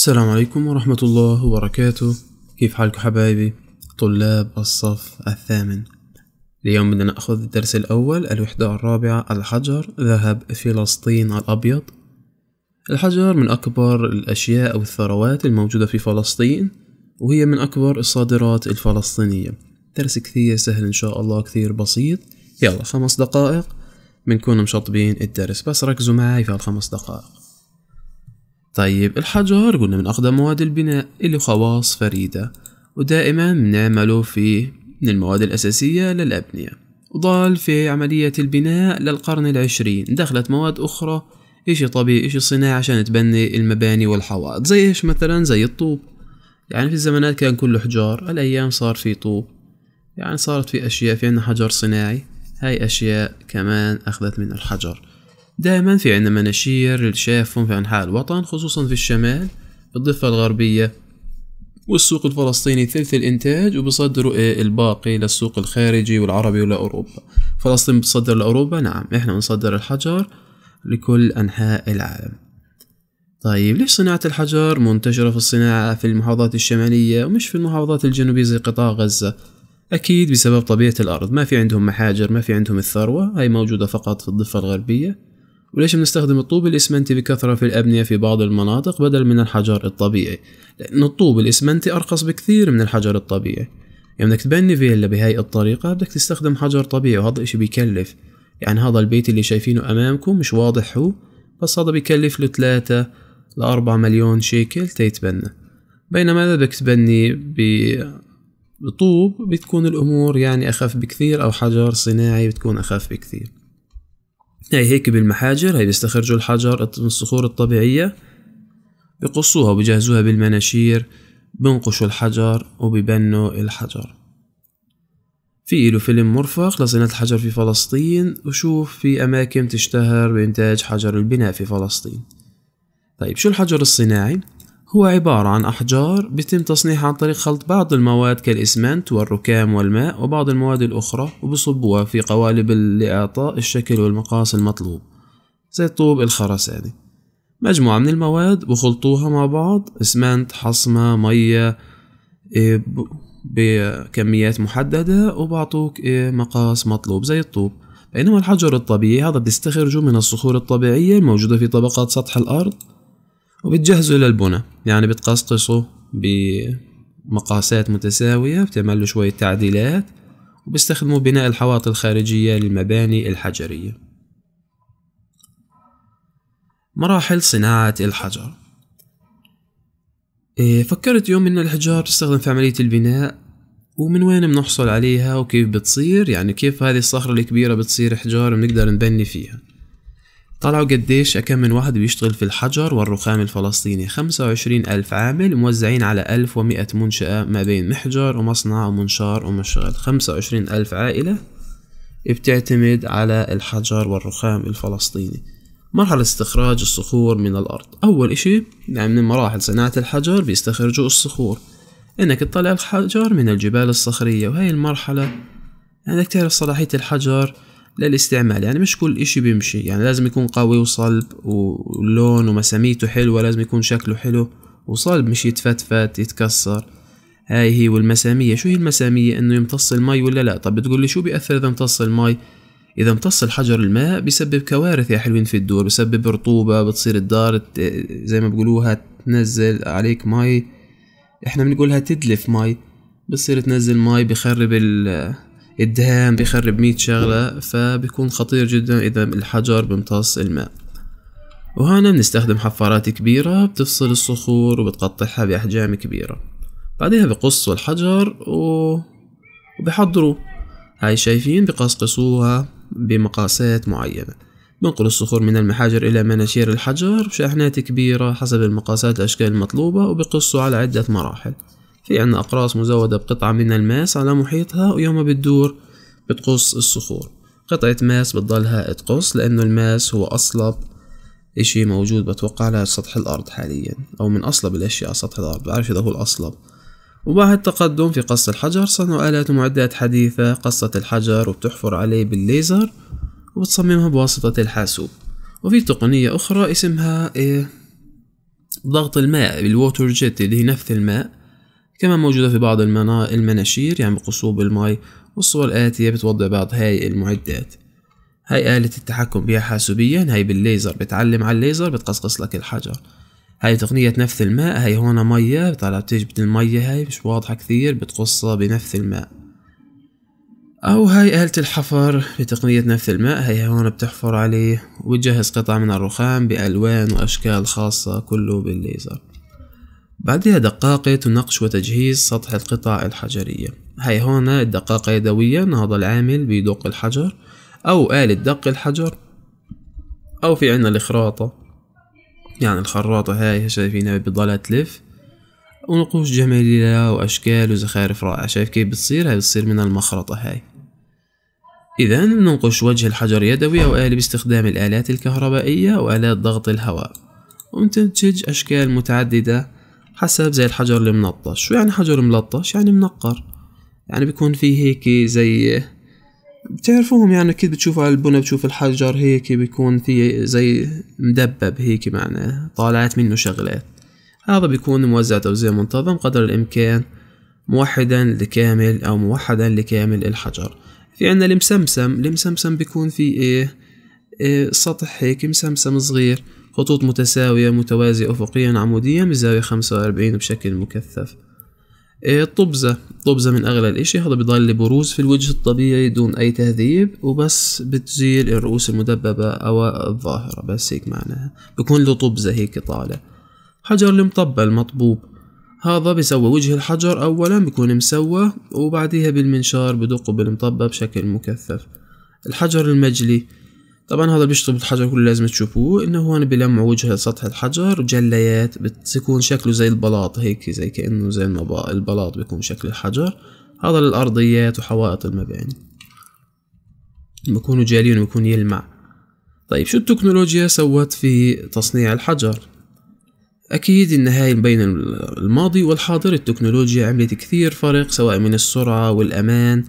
السلام عليكم ورحمة الله وبركاته كيف حالكم حبايبي طلاب الصف الثامن اليوم بدنا نأخذ الدرس الأول الوحدة الرابعة الحجر ذهب فلسطين الأبيض الحجر من أكبر الأشياء أو الثروات الموجودة في فلسطين وهي من أكبر الصادرات الفلسطينية درس كثير سهل إن شاء الله كثير بسيط يلا خمس دقائق بنكون مشطبين الدرس بس ركزوا معي في الخمس دقائق طيب الحجر قلنا من أقدم مواد البناء اللي خواص فريدة ودائما بنعمله فيه من المواد الأساسية للأبنية وضال في عملية البناء للقرن العشرين دخلت مواد أخرى إشي طبيعي إشي صناعي عشان تبني المباني والحوائط زي إيش مثلا زي الطوب يعني في الزمانات كان كله حجار الأيام صار في طوب يعني صارت في أشياء في عنا حجر صناعي هاي أشياء كمان أخذت من الحجر دائما في عنا مناشير شافهم في أنحاء الوطن خصوصا في الشمال الضفة الغربية والسوق الفلسطيني ثلث الإنتاج وبصدروا الباقي للسوق الخارجي والعربي ولأوروبا فلسطين بتصدر لأوروبا نعم إحنا بنصدر الحجر لكل أنحاء العالم طيب ليش صناعة الحجر منتشرة في الصناعة في المحافظات الشمالية ومش في المحافظات الجنوبية زي قطاع غزة أكيد بسبب طبيعة الأرض ما في عندهم محاجر ما في عندهم الثروة هاي موجودة فقط في الضفة الغربية وليش بنستخدم الطوب الإسمنتي بكثرة في الأبنية في بعض المناطق بدل من الحجر الطبيعي لأن الطوب الإسمنتي أرخص بكثير من الحجر الطبيعي يعني بدك تبني فيلا بهاي الطريقة بدك تستخدم حجر طبيعي وهذا الإشي بيكلف يعني هذا البيت اللي شايفينه أمامكم مش واضح هو بس هذا بيكلف له تلاتة لأربعة مليون شيكل تيتبنى بينما إذا بدك تبني بطوب بتكون الأمور يعني أخف بكثير أو حجر صناعي بتكون أخف بكثير هي يعني هيك بالمحاجر هي بيستخرجوا الحجر من الصخور الطبيعية بقصوها وبجهزوها بالمناشير بنقشوا الحجر وبيبنوا الحجر في له فيلم مرفق لصناعة الحجر في فلسطين وشوف في أماكن تشتهر بإنتاج حجر البناء في فلسطين طيب شو الحجر الصناعي؟ هو عبارة عن أحجار بيتم تصنيعها عن طريق خلط بعض المواد كالإسمنت والركام والماء وبعض المواد الأخرى وبصبوها في قوالب لإعطاء الشكل والمقاس المطلوب زي الطوب الخرساني يعني. مجموعة من المواد بخلطوها مع بعض إسمنت حصمة مية إيه، بكميات محددة وبعطوك إيه، مقاس مطلوب زي الطوب بينما الحجر الطبيعي هذا بتستخرجه من الصخور الطبيعية الموجودة في طبقات سطح الأرض وبتجهزوا للبنى يعني بتقصقصوا بمقاسات متساوية بتعملوا شوية تعديلات وبيستخدموا بناء الحواط الخارجية للمباني الحجرية مراحل صناعة الحجر إيه، فكرت يوم إن الحجار تستخدم في عملية البناء ومن وين بنحصل عليها وكيف بتصير يعني كيف هذه الصخرة الكبيرة بتصير حجار بنقدر نبني فيها طلعوا قديش كم من واحد بيشتغل في الحجر والرخام الفلسطيني 25 ألف عامل موزعين على 1100 منشأة ما بين محجر ومصنع ومنشار ومشغل 25 ألف عائلة بتعتمد على الحجر والرخام الفلسطيني مرحلة استخراج الصخور من الأرض أول إشي يعني من مراحل صناعة الحجر بيستخرجوا الصخور إنك تطلع الحجر من الجبال الصخرية وهي المرحلة عندك يعني تعرف صلاحية الحجر للاستعمال يعني مش كل اشي بيمشي يعني لازم يكون قوي وصلب ولون ومساميته حلوة لازم يكون شكله حلو وصلب مش يتفتفت يتكسر هاي هي والمسامية شو هي المسامية انه يمتص المي ولا لا طب بتقول لي شو بيأثر اذا امتص المي إذا امتص الحجر الماء بسبب كوارث يا حلوين في الدور بسبب رطوبة بتصير الدار زي ما بقولوها تنزل عليك مي احنا بنقولها تدلف مي بتصير تنزل مي بخرب الدهان بيخرب مية شغلة فبيكون خطير جدا إذا الحجر بيمتص الماء وهنا بنستخدم حفارات كبيرة بتفصل الصخور وبتقطعها بأحجام كبيرة بعدها بقصوا الحجر و... وبحضروه هاي شايفين بقصقصوها بمقاسات معينة بنقل الصخور من المحاجر إلى مناشير الحجر بشاحنات كبيرة حسب المقاسات الأشكال المطلوبة وبقصوا على عدة مراحل في عنا أقراص مزودة بقطعة من الماس على محيطها ويوم بتدور بتقص الصخور قطعة ماس بتضلها تقص لأنه الماس هو أصلب إشي موجود بتوقع على سطح الأرض حاليا أو من أصلب الأشياء على سطح الأرض بعرف إذا هو الأصلب وبعد التقدم في قص الحجر صنعوا آلات ومعدات حديثة قصت الحجر وبتحفر عليه بالليزر وبتصممها بواسطة الحاسوب وفي تقنية أخرى اسمها إيه ضغط الماء الووتر جيت اللي هي نفث الماء كما موجودة في بعض المناشير يعني قصوب الماء والصور الآتية بتوضع بعض هاي المعدات هاي آلة التحكم بها حاسوبيا هاي بالليزر بتعلم على الليزر بتقصقص لك الحجر هاي تقنية نفث الماء هاي هون مية بتطلع بتجبد المية هاي مش واضحة كثير بتقصها بنفث الماء أو هاي آلة الحفر بتقنية نفث الماء هاي هون بتحفر عليه وتجهز قطع من الرخام بألوان وأشكال خاصة كله بالليزر بعدها دقاقة تنقش وتجهيز سطح القطع الحجرية هاي هون الدقاقة يدويا هذا العامل بيدق الحجر أو آلة دق الحجر أو في عنا الإخراطة يعني الخراطة هاي شايفينها بضلها تلف ونقوش جميلة وأشكال وزخارف رائعة شايف كيف بتصير هاي بتصير من المخرطة هاي إذا ننقش وجه الحجر يدوي أو آلي باستخدام الآلات الكهربائية وآلات ضغط الهواء وتنتج أشكال متعددة حسب زي الحجر الملطش شو يعني حجر ملطش يعني منقر يعني بيكون فيه هيك زي بتعرفوهم يعني اكيد بتشوفوا على البنا بتشوف الحجر هيك بيكون في زي مدبب هيك معناه طالعت منه شغلات هذا بيكون موزع توزيع منتظم قدر الامكان موحدا لكامل او موحدا لكامل الحجر في عندنا المسمسم المسمسم بيكون في ايه, إيه سطح هيك مسمسم صغير خطوط متساوية متوازية أفقيا عموديا بزاوية خمسة وأربعين بشكل مكثف الطبزة إيه، الطبزة من أغلى الإشي هذا بضل بروز في الوجه الطبيعي دون أي تهذيب وبس بتزيل الرؤوس المدببة أو الظاهرة بس هيك معناها بكون له طبزة هيك طالع حجر المطبة المطبوب هذا بسوي وجه الحجر أولا بكون مسوى وبعديها بالمنشار بدقه بالمطبة بشكل مكثف الحجر المجلي طبعا هذا بيشتغل بالحجر كله لازم تشوفوه انه هون بلمع وجه سطح الحجر جليات بتكون شكله زي البلاط هيك زي كأنه زي البلاط بيكون شكل الحجر هذا للأرضيات وحوائط المباني بكونوا جالين وبكون يلمع طيب شو التكنولوجيا سوت في تصنيع الحجر أكيد إن هاي بين الماضي والحاضر التكنولوجيا عملت كثير فرق سواء من السرعة والأمان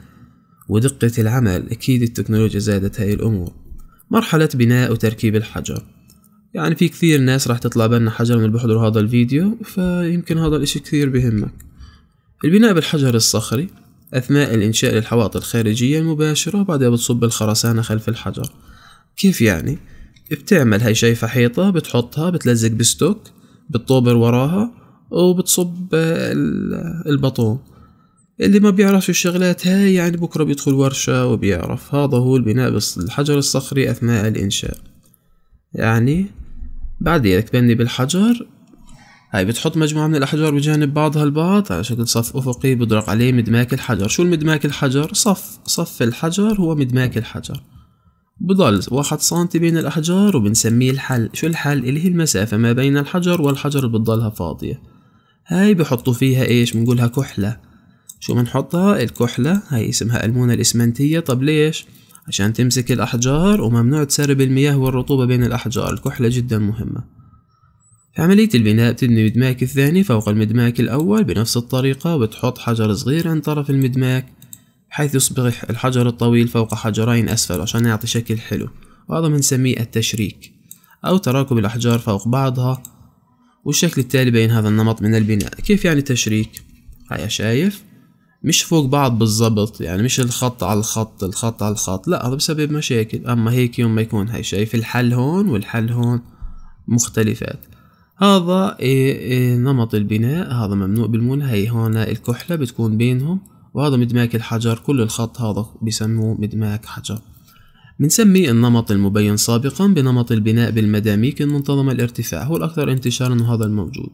ودقة العمل أكيد التكنولوجيا زادت هاي الأمور مرحلة بناء وتركيب الحجر يعني في كثير ناس راح تطلع بالنا حجر من بحضر هذا الفيديو فيمكن هذا الاشي كثير بهمك البناء بالحجر الصخري أثناء الإنشاء للحوائط الخارجية المباشرة وبعدها بتصب الخرسانة خلف الحجر كيف يعني؟ بتعمل هاي شايفة حيطة بتحطها بتلزق بستوك بتطوبر وراها وبتصب البطون اللي ما بيعرفش الشغلات هاي يعني بكرة بيدخل ورشة وبيعرف هذا هو البناء بالحجر الصخري أثناء الإنشاء يعني بعدين تبني بالحجر هاي بتحط مجموعة من الأحجار بجانب بعضها البعض على شكل صف أفقي بدرق عليه مدماك الحجر شو المدماك الحجر؟ صف صف الحجر هو مدماك الحجر بضل واحد سنتي بين الأحجار وبنسميه الحل شو الحل؟ اللي هي المسافة ما بين الحجر والحجر اللي بتضلها فاضية هاي بحطوا فيها إيش؟ بنقولها كحلة شو بنحطها الكحلة هاي اسمها ألمونة الإسمنتية طب ليش؟ عشان تمسك الأحجار وممنوع تسرب المياه والرطوبة بين الأحجار الكحلة جدا مهمة في عملية البناء بتبني مدماك الثاني فوق المدماك الأول بنفس الطريقة وبتحط حجر صغير عند طرف المدماك حيث يصبح الحجر الطويل فوق حجرين أسفل عشان يعطي شكل حلو وهذا بنسميه التشريك أو تراكب الأحجار فوق بعضها والشكل التالي بين هذا النمط من البناء كيف يعني تشريك؟ هيا شايف مش فوق بعض بالضبط يعني مش الخط على الخط الخط على الخط لا هذا بسبب مشاكل اما هيك يوم ما يكون هاي شايف الحل هون والحل هون مختلفات هذا إيه إيه نمط البناء هذا ممنوع بالمون هي هون الكحلة بتكون بينهم وهذا مدماك الحجر كل الخط هذا بسموه مدماك حجر بنسمي النمط المبين سابقا بنمط البناء بالمداميك المنتظمة الارتفاع هو الأكثر انتشارا وهذا الموجود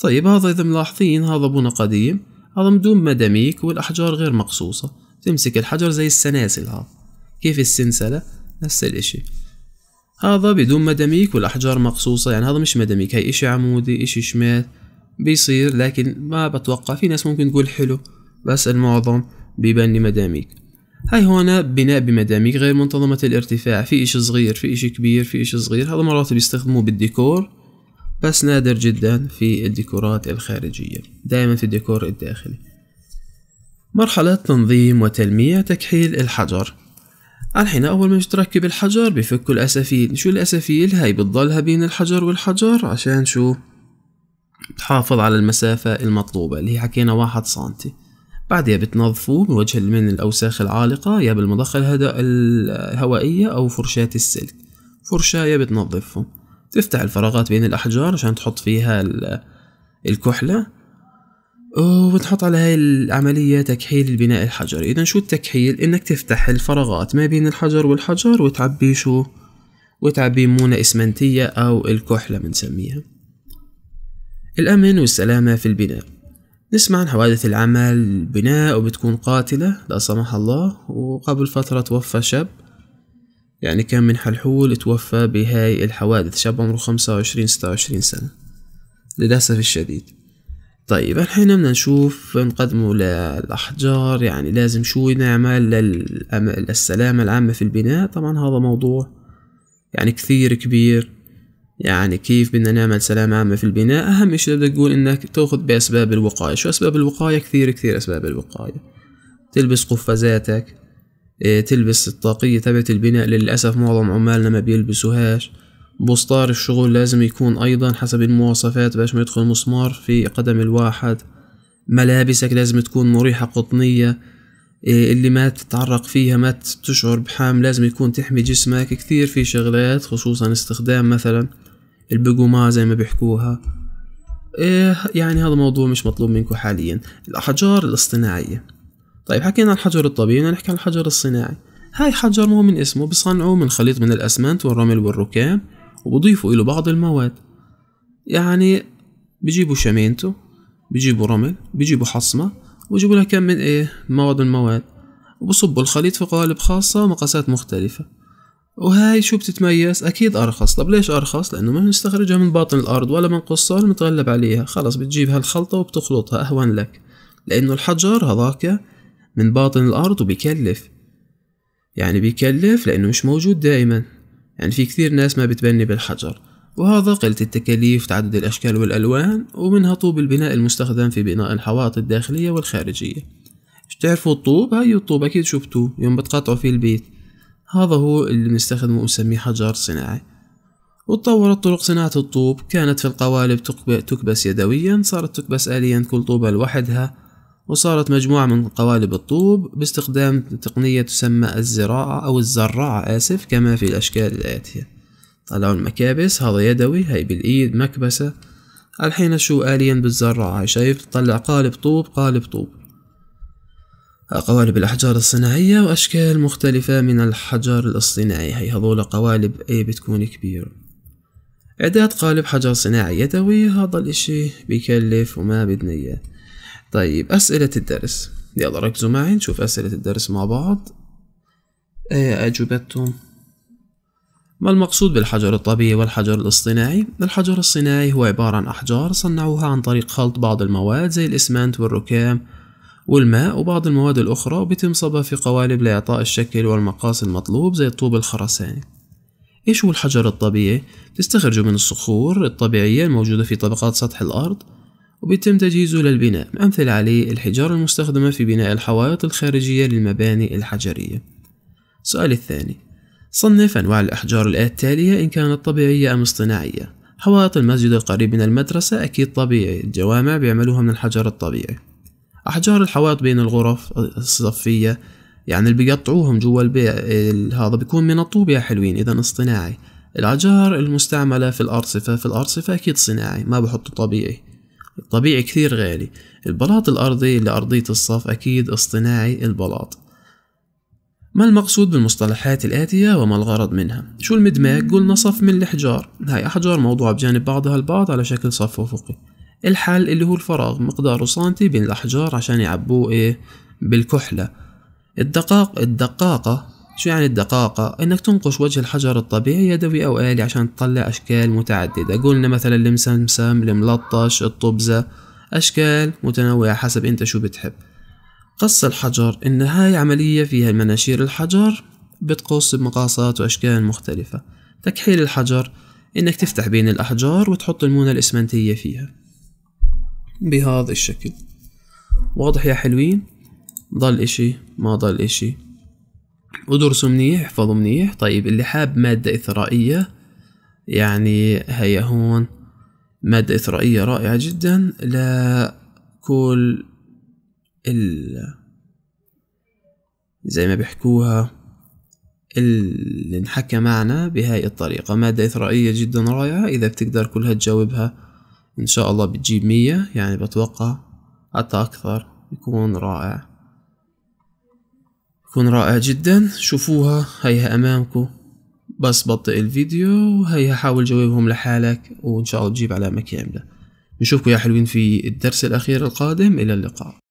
طيب هذا إذا ملاحظين هذا بنا قديم بدون مداميك والأحجار غير مقصوصة تمسك الحجر زي السناسل ها كيف السنسلة نفس الاشي هذا بدون مداميك والأحجار مقصوصة يعني هذا مش مداميك هاي اشي عمودي اشي شمال بيصير لكن ما بتوقع في ناس ممكن تقول حلو بس المعظم بيبني مداميك هاي هون بناء بمداميك غير منتظمة الارتفاع في اشي صغير في اشي كبير في اشي صغير هذا مرات بيستخدموه بالديكور بس نادر جدا في الديكورات الخارجية دائما في الديكور الداخلي مرحلة تنظيم وتلميع تكحيل الحجر الحين أول ما تركب الحجر بفكوا الأسفيل شو الأسفيل هاي بتضلها بين الحجر والحجر عشان شو تحافظ على المسافة المطلوبة اللي هي حكينا واحد سنتي بعدها بتنظفوه بوجه من الأوساخ العالقة يا بالمضخة الهوائية أو فرشاة السلك فرشاية بتنظفهم تفتح الفراغات بين الأحجار عشان تحط فيها الكحلة وتحط على هاي العملية تكحيل البناء الحجري إذا شو التكحيل إنك تفتح الفراغات ما بين الحجر والحجر وتعبي شو وتعبيه مونة إسمنتية أو الكحلة بنسميها الأمن والسلامة في البناء نسمع عن حوادث العمل البناء وبتكون قاتلة لا سمح الله وقبل فترة توفى شاب يعني كان من حلحول توفى بهاي الحوادث شاب عمره خمسة وعشرين ستة وعشرين سنة للأسف الشديد طيب الحين بدنا نشوف نقدمه للأحجار يعني لازم شو نعمل للسلامة العامة في البناء طبعا هذا موضوع يعني كثير كبير يعني كيف بدنا نعمل سلامة عامة في البناء أهم شيء بدك أقول إنك تأخذ بأسباب الوقاية شو أسباب الوقاية كثير كثير أسباب الوقاية تلبس قفازاتك إيه، تلبس الطاقية تبعت البناء للأسف معظم عمالنا ما بيلبسوهاش بوسطار الشغل لازم يكون أيضا حسب المواصفات باش ما يدخل مسمار في قدم الواحد ملابسك لازم تكون مريحة قطنية إيه، اللي ما تتعرق فيها ما تشعر بحام لازم يكون تحمي جسمك كثير في شغلات خصوصا استخدام مثلا البقوما زي ما بيحكوها إيه، يعني هذا موضوع مش مطلوب منكم حاليا الأحجار الاصطناعية طيب حكينا عن الحجر الطبيعي بدنا نحكي عن الحجر الصناعي هاي حجر مو من اسمه بصنعوه من خليط من الأسمنت والرمل والركام وبضيفوا إله بعض المواد يعني بجيبوا شمينتو بجيبوا رمل بجيبوا حصمة وبيجيبوا لها كم من إيه مواد من مواد وبصبوا الخليط في قوالب خاصة ومقاسات مختلفة وهاي شو بتتميز أكيد أرخص طب ليش أرخص لأنه ما بنستخرجها من باطن الأرض ولا بنقصها ولا بنتغلب عليها خلص بتجيب هالخلطة وبتخلطها أهون لك لأنه الحجر هذاك من باطن الأرض وبيكلف يعني بيكلف لأنه مش موجود دائما يعني في كثير ناس ما بتبني بالحجر وهذا قلة التكاليف تعدد الأشكال والألوان ومنها طوب البناء المستخدم في بناء الحوائط الداخلية والخارجية بتعرفوا الطوب هاي الطوب أكيد شفتوه يوم بتقطعوا فيه البيت هذا هو اللي بنستخدمه ونسميه حجر صناعي وتطورت طرق صناعة الطوب كانت في القوالب تكبس يدويا صارت تكبس آليا كل طوبة لوحدها وصارت مجموعة من قوالب الطوب باستخدام تقنية تسمى الزراعة أو الزراعة آسف كما في الأشكال الآتية طلعوا المكابس هذا يدوي هاي بالإيد مكبسة الحين شو آليا بالزراعة شايف تطلع قالب طوب قالب طوب قوالب الأحجار الصناعية وأشكال مختلفة من الحجر الاصطناعي هاي هذول قوالب أي بتكون كبيرة إعداد قالب حجر صناعي يدوي هذا الإشي بيكلف وما بدنا إياه طيب أسئلة الدرس يلا ركزوا معي نشوف أسئلة الدرس مع بعض إيه أجوبتهم ما المقصود بالحجر الطبيعي والحجر الاصطناعي؟ الحجر الصناعي هو عبارة عن أحجار صنعوها عن طريق خلط بعض المواد زي الإسمنت والركام والماء وبعض المواد الأخرى وبيتم صبها في قوالب لإعطاء الشكل والمقاس المطلوب زي الطوب الخرساني إيش هو الحجر الطبيعي؟ تستخرجه من الصخور الطبيعية الموجودة في طبقات سطح الأرض وبيتم تجهيزه للبناء أمثل عليه الحجارة المستخدمة في بناء الحوائط الخارجية للمباني الحجرية سؤال الثاني صنف أنواع الأحجار التالية إن كانت طبيعية أم اصطناعية حوائط المسجد القريب من المدرسة أكيد طبيعي الجوامع بيعملوها من الحجر الطبيعي أحجار الحوائط بين الغرف الصفية يعني اللي بيقطعوهم جوا البيع هذا بيكون من الطوب يا حلوين إذا اصطناعي الأحجار المستعملة في الأرصفة في الأرصفة أكيد صناعي ما بحطه طبيعي طبيعي كثير غالي البلاط الأرضي لأرضية الصف أكيد اصطناعي البلاط ما المقصود بالمصطلحات الآتية وما الغرض منها؟ شو المدماج؟ قلنا صف من الأحجار هاي أحجار موضوعة بجانب بعضها البعض على شكل صف أفقي الحل اللي هو الفراغ مقداره سنتي بين الأحجار عشان يعبوه إيه؟ بالكحلة الدقاق الدقاقة شو يعني الدقاقة؟ إنك تنقش وجه الحجر الطبيعي يدوي أو آلي عشان تطلع أشكال متعددة قلنا مثلا المسمسم الملطش الطبزة أشكال متنوعة حسب أنت شو بتحب قص الحجر إن هاي عملية فيها مناشير الحجر بتقص بمقاسات وأشكال مختلفة تكحيل الحجر إنك تفتح بين الأحجار وتحط المونة الإسمنتية فيها بهذا الشكل واضح يا حلوين ضل إشي ما ضل إشي ودرسوا منيح احفظوا منيح طيب اللي حاب مادة إثرائية يعني هيا هون مادة إثرائية رائعة جدا لكل ال زي ما بيحكوها اللي انحكى معنا بهاي الطريقة مادة إثرائية جدا رائعة إذا بتقدر كلها تجاوبها إن شاء الله بتجيب مية يعني بتوقع حتى أكثر يكون رائع تكون رائعة جدا شوفوها هيها امامكم بس بطئ الفيديو وهيها حاول جاوبهم لحالك وان شاء الله تجيب علامة كاملة نشوفكم يا حلوين في الدرس الاخير القادم الى اللقاء